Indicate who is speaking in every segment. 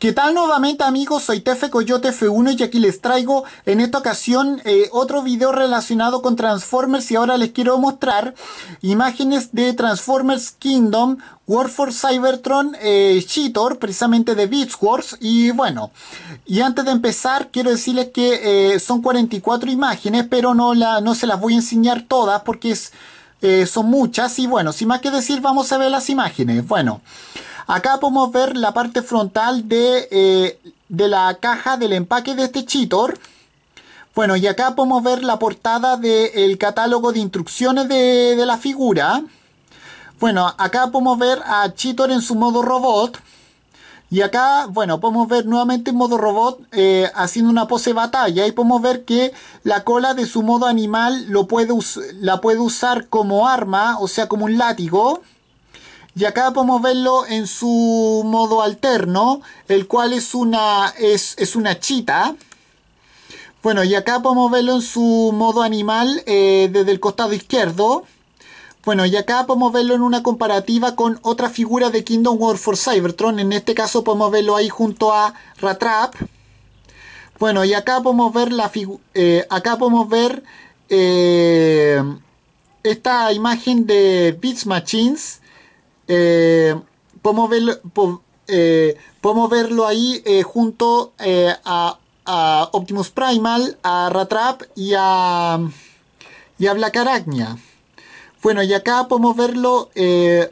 Speaker 1: ¿Qué tal nuevamente amigos? Soy Tefe Coyote F1 y aquí les traigo en esta ocasión eh, otro video relacionado con Transformers y ahora les quiero mostrar imágenes de Transformers Kingdom, War for Cybertron, eh, Cheetor, precisamente de Beast Wars y bueno, y antes de empezar quiero decirles que eh, son 44 imágenes pero no, la, no se las voy a enseñar todas porque es, son muchas y bueno, sin más que decir vamos a ver las imágenes, bueno... Acá podemos ver la parte frontal eh, de, la caja del empaque de este Cheetor. Bueno, y acá podemos ver la portada del catálogo de instrucciones de, la figura. Bueno, acá podemos ver a Cheetor en su modo robot. Y acá, bueno, podemos ver nuevamente en modo robot eh, haciendo una pose batalla y podemos ver que la cola de su modo animal lo puede la puede usar como arma, o sea, como un látigo y acá podemos verlo en su modo alterno, el cual es una, es, una chita. Bueno, y acá podemos verlo en su modo animal eh, desde el costado izquierdo. Bueno, y acá podemos verlo en una comparativa con otra figura de Kingdom War for Cybertron. En este caso podemos verlo ahí junto a Ratrap. Bueno, y acá podemos ver la eh, acá podemos ver eh, esta imagen de Beats Machines eh, podemos, verlo, eh, podemos verlo ahí eh, junto a, Optimus Primal, a Ratrap y a, y a Black Bueno, y acá podemos verlo,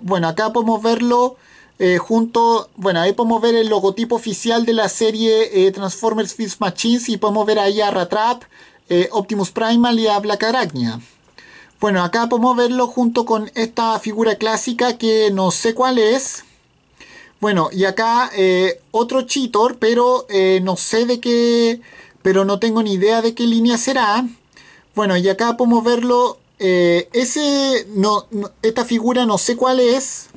Speaker 1: bueno, acá podemos verlo junto, bueno, ahí podemos ver el logotipo oficial de la serie Transformers Fist Machines y podemos ver ahí a Ratrap, Optimus Primal y a Black bueno, acá podemos verlo junto con esta figura clásica que no sé cuál es. Bueno, y acá eh, otro cheater, pero eh, no sé de qué, pero no tengo ni idea de qué línea será. Bueno, y acá podemos verlo, eh, ese, esta figura no sé cuál es.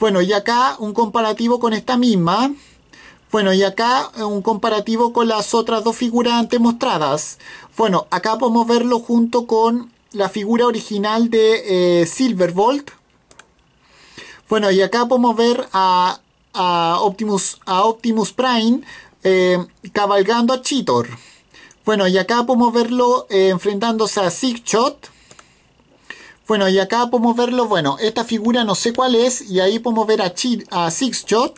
Speaker 1: Bueno, y acá un comparativo con esta misma. Bueno, y acá un comparativo con las otras dos figuras antes mostradas. Bueno, acá podemos verlo junto con la figura original de eh, Silverbolt. Bueno, y acá podemos ver a, Optimus, a Optimus Prime eh, cabalgando a Cheetor. Bueno, y acá podemos verlo eh, enfrentándose a Sixshot Bueno, y acá podemos verlo, bueno, esta figura no sé cuál es, y ahí podemos ver a, a Sixshot.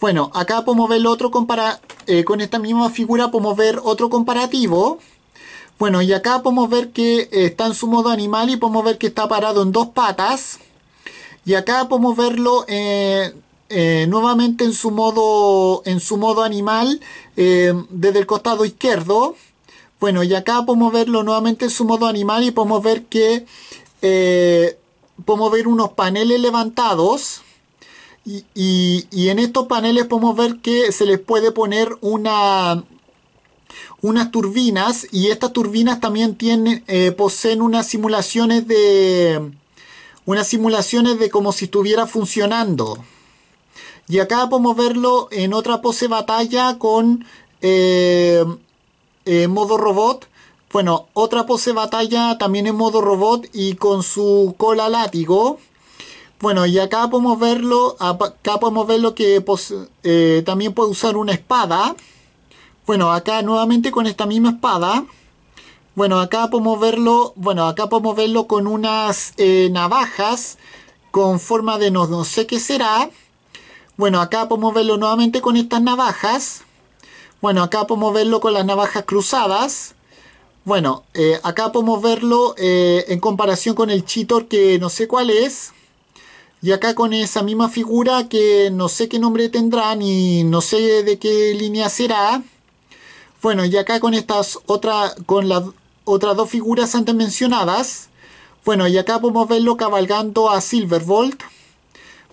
Speaker 1: Bueno, acá podemos ver otro comparativo con esta misma figura podemos ver otro comparativo. Bueno, y acá podemos ver que eh, está en su modo animal y podemos ver que está parado en dos patas. Y acá podemos verlo eh, eh, nuevamente en su modo, en su modo animal desde el costado izquierdo. Bueno, y acá podemos verlo nuevamente en su modo animal y podemos ver que podemos ver unos paneles levantados. y en estos paneles podemos ver que se les puede poner una, unas turbinas y estas turbinas también tienen, eh, poseen unas simulaciones de unas simulaciones de como si estuviera funcionando y acá podemos verlo en otra pose batalla con eh, eh, modo robot bueno, otra pose batalla también en modo robot y con su cola látigo bueno, y acá podemos verlo acá podemos verlo que también puede usar una espada bueno, acá nuevamente con esta misma espada. Bueno, acá podemos verlo, bueno, acá podemos verlo con unas eh, navajas con forma de no, sé qué será. Bueno, acá podemos verlo nuevamente con estas navajas. Bueno, acá podemos verlo con las navajas cruzadas. Bueno, eh, acá podemos verlo eh, en comparación con el Cheetor que no sé cuál es. Y acá con esa misma figura que no sé qué nombre tendrá ni no sé de qué línea será. Bueno, y acá con estas con las otras dos figuras antes mencionadas. Bueno, y acá podemos verlo cabalgando a Silverbolt.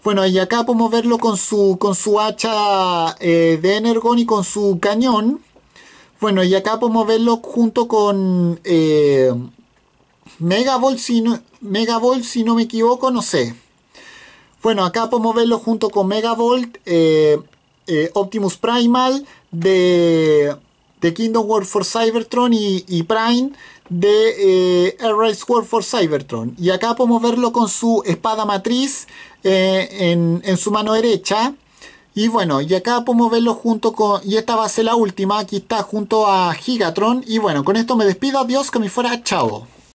Speaker 1: Bueno, y acá podemos verlo con su, con su hacha eh, de Energon y con su cañón. Bueno, y acá podemos verlo junto con eh, Megavolt, si no, si no me equivoco, no sé. Bueno, acá podemos verlo junto con Megavolt, eh, Optimus Primal, de de Kingdom World for Cybertron y, y Prime de eh, Air War for Cybertron. Y acá podemos verlo con su espada matriz eh, en, en, su mano derecha. Y bueno, y acá podemos verlo junto con... Y esta va a ser la última, aquí está junto a Gigatron. Y bueno, con esto me despido, adiós, que me fuera, chao.